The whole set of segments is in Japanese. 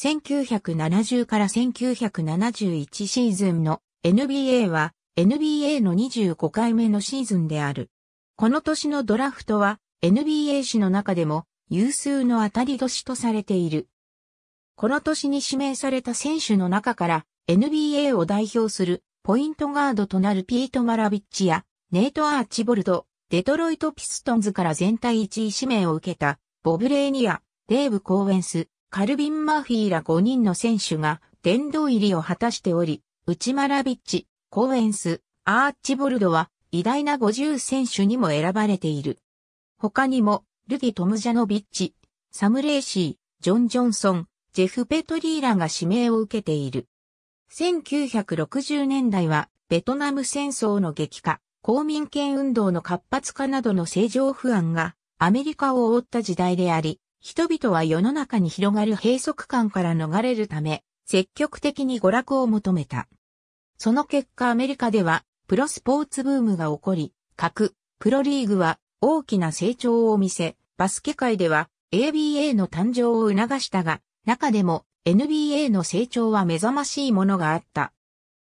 1970から1971シーズンの NBA は NBA の25回目のシーズンである。この年のドラフトは NBA 史の中でも有数の当たり年とされている。この年に指名された選手の中から NBA を代表するポイントガードとなるピート・マラビッチやネイト・アーチボルド、デトロイト・ピストンズから全体1位指名を受けたボブ・レーニア、デーブ・コーウェンス、カルビン・マーフィーら5人の選手が殿堂入りを果たしており、ウチマラビッチ、コーエンス、アーチボルドは偉大な50選手にも選ばれている。他にも、ルディ・トムジャノビッチ、サム・レーシー、ジョン・ジョンソン、ジェフ・ペトリーらが指名を受けている。1960年代は、ベトナム戦争の激化、公民権運動の活発化などの政情不安がアメリカを覆った時代であり、人々は世の中に広がる閉塞感から逃れるため、積極的に娯楽を求めた。その結果アメリカでは、プロスポーツブームが起こり、各、プロリーグは大きな成長を見せ、バスケ界では ABA の誕生を促したが、中でも NBA の成長は目覚ましいものがあった。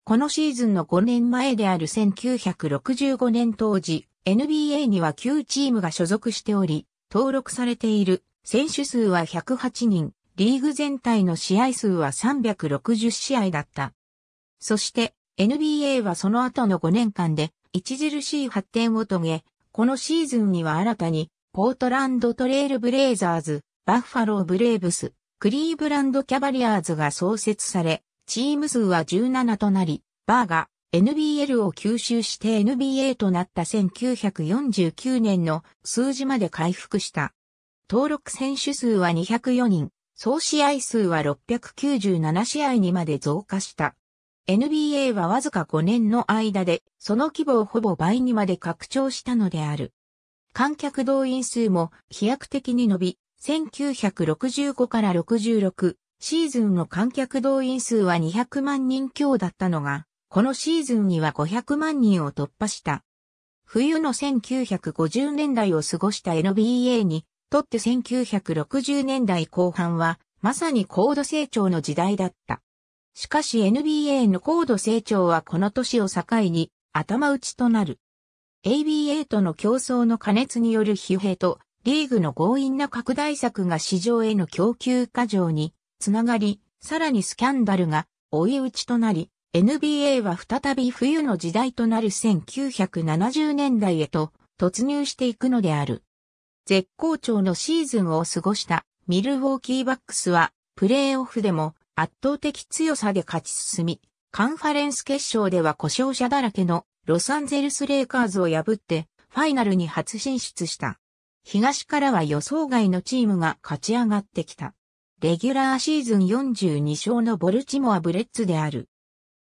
このシーズンの5年前である1965年当時、NBA には9チームが所属しており、登録されている選手数は108人、リーグ全体の試合数は360試合だった。そして NBA はその後の5年間で著しい発展を遂げ、このシーズンには新たにポートランドトレイルブレイザーズ、バッファローブレイブス、クリーブランドキャバリアーズが創設され、チーム数は17となり、バーが NBL を吸収して NBA となった1949年の数字まで回復した。登録選手数は204人、総試合数は697試合にまで増加した。NBA はわずか5年の間で、その規模をほぼ倍にまで拡張したのである。観客動員数も飛躍的に伸び、1965から66シーズンの観客動員数は200万人強だったのが、このシーズンには500万人を突破した。冬の1950年代を過ごした NBA にとって1960年代後半は、まさに高度成長の時代だった。しかし NBA の高度成長はこの年を境に頭打ちとなる。ABA との競争の加熱による疲弊とリーグの強引な拡大策が市場への供給過剰につながり、さらにスキャンダルが追い打ちとなり、NBA は再び冬の時代となる1970年代へと突入していくのである。絶好調のシーズンを過ごしたミルウォーキーバックスはプレーオフでも圧倒的強さで勝ち進み、カンファレンス決勝では故障者だらけのロサンゼルスレイカーズを破ってファイナルに初進出した。東からは予想外のチームが勝ち上がってきた。レギュラーシーズン42勝のボルチモアブレッツである。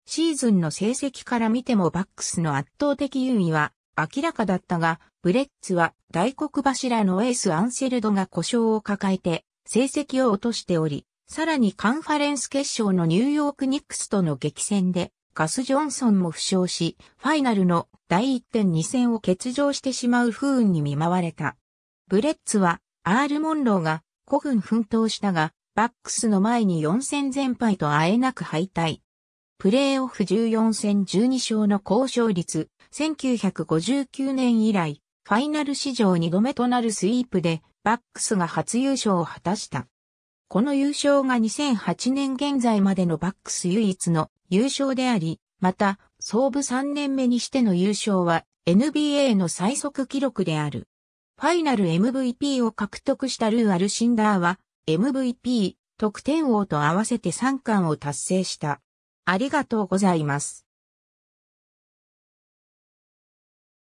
シーズンの成績から見てもバックスの圧倒的優位は明らかだったが、ブレッツは大黒柱のエースアンセルドが故障を抱えて成績を落としており、さらにカンファレンス決勝のニューヨークニックスとの激戦でガス・ジョンソンも負傷し、ファイナルの第1点2戦を欠場してしまう不運に見舞われた。ブレッツはアール・モンローが古軍奮闘したが、バックスの前に4戦全敗とあえなく敗退。プレーオフ14戦12勝の高勝率、1959年以来、ファイナル史上2度目となるスイープで、バックスが初優勝を果たした。この優勝が2008年現在までのバックス唯一の優勝であり、また、創部3年目にしての優勝は NBA の最速記録である。ファイナル MVP を獲得したルー・アルシンダーは MVP 得点王と合わせて3冠を達成した。ありがとうございます。